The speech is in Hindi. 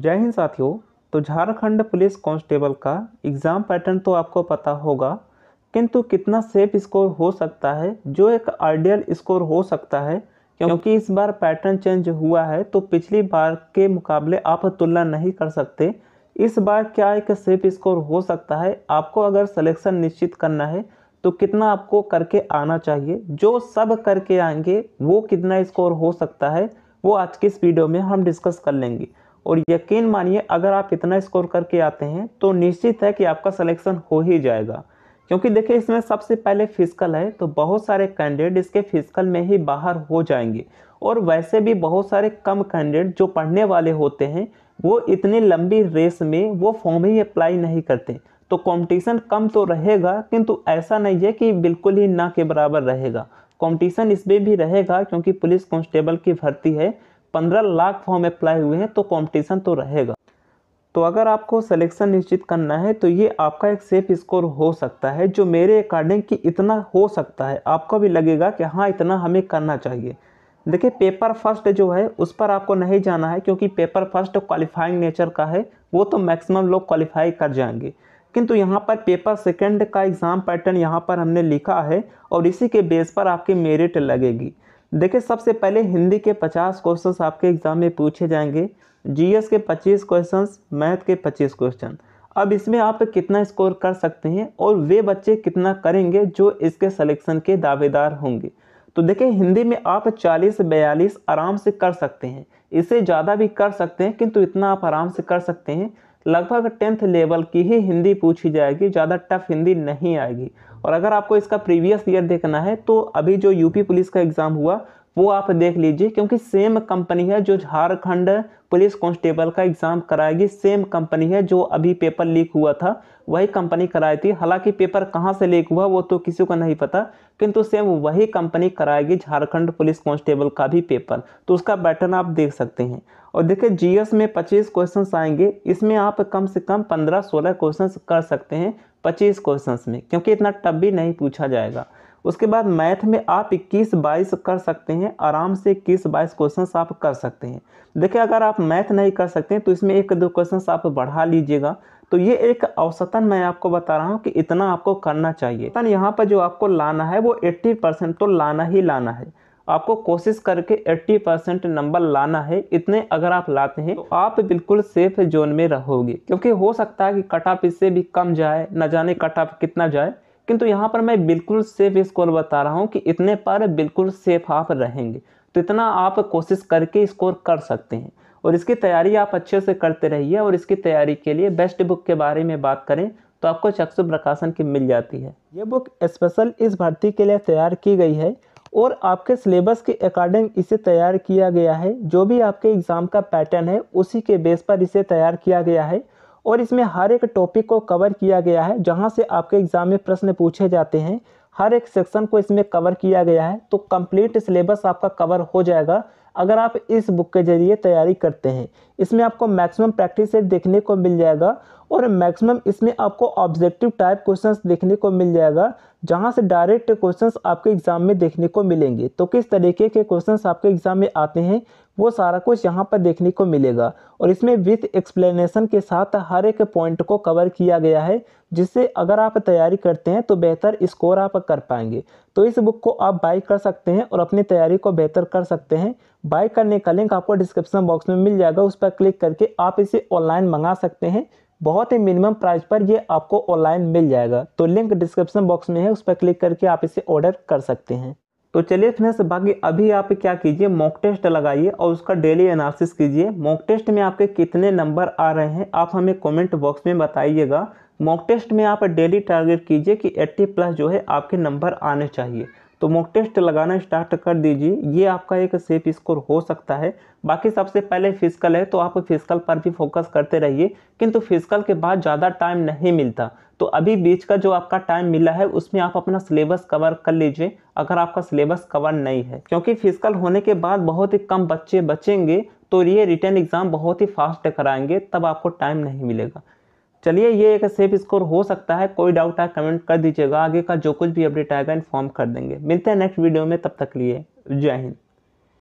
जय हिंद साथियों तो झारखंड पुलिस कांस्टेबल का एग्ज़ाम पैटर्न तो आपको पता होगा किंतु कितना सेफ स्कोर हो सकता है जो एक आइडियल स्कोर हो सकता है क्योंकि इस बार पैटर्न चेंज हुआ है तो पिछली बार के मुकाबले आप तुलना नहीं कर सकते इस बार क्या एक सेफ स्कोर हो सकता है आपको अगर सिलेक्शन निश्चित करना है तो कितना आपको करके आना चाहिए जो सब करके आएंगे वो कितना स्कोर हो सकता है वो आज की इस वीडियो में हम डिस्कस कर लेंगे और यकीन मानिए अगर आप इतना स्कोर करके आते हैं तो निश्चित है कि आपका सिलेक्शन हो ही जाएगा क्योंकि देखिए इसमें सबसे पहले फिजिकल है तो बहुत सारे कैंडिडेट इसके फिजिकल में ही बाहर हो जाएंगे और वैसे भी बहुत सारे कम कैंडिडेट जो पढ़ने वाले होते हैं वो इतनी लंबी रेस में वो फॉर्म ही अप्लाई नहीं करते तो कंपटीशन कम तो रहेगा किंतु ऐसा नहीं है कि बिल्कुल ही ना के बराबर रहेगा कंपटीशन इसमें भी रहेगा क्योंकि पुलिस कांस्टेबल की भर्ती है पंद्रह लाख फॉर्म अप्लाई हुए हैं तो कंपटीशन तो रहेगा तो अगर आपको सिलेक्शन निश्चित करना है तो ये आपका एक सेफ स्कोर हो सकता है जो मेरे अकॉर्डिंग कि इतना हो सकता है आपको भी लगेगा कि हाँ इतना हमें करना चाहिए देखिए पेपर फर्स्ट जो है उस पर आपको नहीं जाना है क्योंकि पेपर फर्स्ट क्वालिफाइंग नेचर का है वो तो मैक्सिमम लोग क्वालिफाई कर जाएंगे किंतु यहाँ पर पेपर सेकंड का एग्ज़ाम पैटर्न यहाँ पर हमने लिखा है और इसी के बेस पर आपकी मेरिट लगेगी देखिए सबसे पहले हिंदी के 50 क्वेश्चंस आपके एग्ज़ाम में पूछे जाएंगे जीएस के 25 क्वेश्चंस मैथ के 25 क्वेश्चन अब इसमें आप कितना स्कोर कर सकते हैं और वे बच्चे कितना करेंगे जो इसके सलेक्शन के दावेदार होंगे तो देखिए हिंदी में आप 40 बयालीस आराम से कर सकते हैं इससे ज़्यादा भी कर सकते हैं किंतु इतना आप आराम से कर सकते हैं लगभग टेंथ लेवल की ही हिंदी पूछी जाएगी ज़्यादा टफ हिंदी नहीं आएगी और अगर आपको इसका प्रीवियस ईयर देखना है तो अभी जो यूपी पुलिस का एग्ज़ाम हुआ वो आप देख लीजिए क्योंकि सेम कंपनी है जो झारखंड पुलिस कांस्टेबल का एग्ज़ाम कराएगी सेम कंपनी है जो अभी पेपर लीक हुआ था वही कंपनी कराई थी हालांकि पेपर कहां से लीक हुआ वो तो किसी को नहीं पता किंतु सेम वही कंपनी कराएगी झारखंड पुलिस कांस्टेबल का भी पेपर तो उसका बैटर्न आप देख सकते हैं और देखिए जीएस में 25 क्वेश्चंस आएंगे इसमें आप कम से कम 15-16 क्वेश्चंस कर सकते हैं 25 क्वेश्चंस में क्योंकि इतना टब भी नहीं पूछा जाएगा उसके बाद मैथ में आप 21 22 कर सकते हैं आराम से 21 22 क्वेश्चन आप कर सकते हैं देखिए अगर आप मैथ नहीं कर सकते हैं तो इसमें एक दो क्वेश्चन आप बढ़ा लीजिएगा तो ये एक औसतन मैं आपको बता रहा हूँ कि इतना आपको करना चाहिए तन यहाँ पर जो आपको लाना है वो 80 परसेंट तो लाना ही लाना है आपको कोशिश करके 80 परसेंट नंबर लाना है इतने अगर आप लाते हैं तो आप बिल्कुल सेफ जोन में रहोगे क्योंकि हो सकता है कि कट ऑफ इससे भी कम जाए ना जाने कट ऑफ कितना जाए किंतु यहाँ पर मैं बिल्कुल सेफ स्कोर बता रहा हूँ कि इतने पर बिल्कुल सेफ आप रहेंगे तो इतना आप कोशिश करके स्कोर कर सकते हैं और इसकी तैयारी आप अच्छे से करते रहिए और इसकी तैयारी के लिए बेस्ट बुक के बारे में बात करें तो आपको चक्षु प्रकाशन की मिल जाती है ये बुक स्पेशल इस भर्ती के लिए तैयार की गई है और आपके सिलेबस के अकॉर्डिंग इसे तैयार किया गया है जो भी आपके एग्ज़ाम का पैटर्न है उसी के बेस पर इसे तैयार किया गया है और इसमें हर एक टॉपिक को कवर किया गया है जहाँ से आपके एग्ज़ाम में प्रश्न पूछे जाते हैं हर एक सेक्शन को इसमें कवर किया गया है तो कंप्लीट सिलेबस आपका कवर हो जाएगा अगर आप इस बुक के ज़रिए तैयारी करते हैं इसमें आपको मैक्सिमम प्रैक्टिस सेट देखने को मिल जाएगा और मैक्सिमम इसमें आपको ऑब्जेक्टिव टाइप क्वेश्चंस देखने को मिल जाएगा जहाँ से डायरेक्ट क्वेश्चन आपके एग्ज़ाम में देखने को मिलेंगे तो किस तरीके के क्वेश्चन आपके एग्ज़ाम में आते हैं वो सारा कुछ यहाँ पर देखने को मिलेगा और इसमें विथ एक्सप्लेनेशन के साथ हर एक पॉइंट को कवर किया गया है जिससे अगर आप तैयारी करते हैं तो बेहतर स्कोर आप कर पाएंगे तो इस बुक को आप बाई कर सकते हैं और अपनी तैयारी को बेहतर कर सकते हैं बाई करने का लिंक आपको डिस्क्रिप्शन बॉक्स में मिल जाएगा उस पर क्लिक करके आप इसे ऑनलाइन मंगा सकते हैं बहुत ही मिनिमम प्राइस पर ये आपको ऑनलाइन मिल जाएगा तो लिंक डिस्क्रिप्शन बॉक्स में है उस पर क्लिक करके आप इसे ऑर्डर कर सकते हैं तो चलिए फ्रेंड्स बाकी अभी आप क्या कीजिए मॉक टेस्ट लगाइए और उसका डेली एनालिसिस कीजिए मॉक टेस्ट में आपके कितने नंबर आ रहे हैं आप हमें कमेंट बॉक्स में बताइएगा मॉक टेस्ट में आप डेली टारगेट कीजिए कि 80 प्लस जो है आपके नंबर आने चाहिए तो मॉक टेस्ट लगाना स्टार्ट कर दीजिए ये आपका एक सेफ स्कोर हो सकता है बाकी सबसे पहले फिजिकल है तो आप फिजिकल पर भी फोकस करते रहिए किंतु फिजिकल के बाद ज़्यादा टाइम नहीं मिलता तो अभी बीच का जो आपका टाइम मिला है उसमें आप अपना सिलेबस कवर कर लीजिए अगर आपका सिलेबस कवर नहीं है क्योंकि फिजिकल होने के बाद बहुत ही कम बच्चे बचेंगे तो ये रिटर्न एग्ज़ाम बहुत ही फास्ट कराएंगे तब आपको टाइम नहीं मिलेगा चलिए ये एक सेफ स्कोर हो सकता है कोई डाउट आए कमेंट कर दीजिएगा आगे का जो कुछ भी अपडेट आएगा इन्फॉर्म कर देंगे मिलते हैं नेक्स्ट वीडियो में तब तक लिए जय हिंद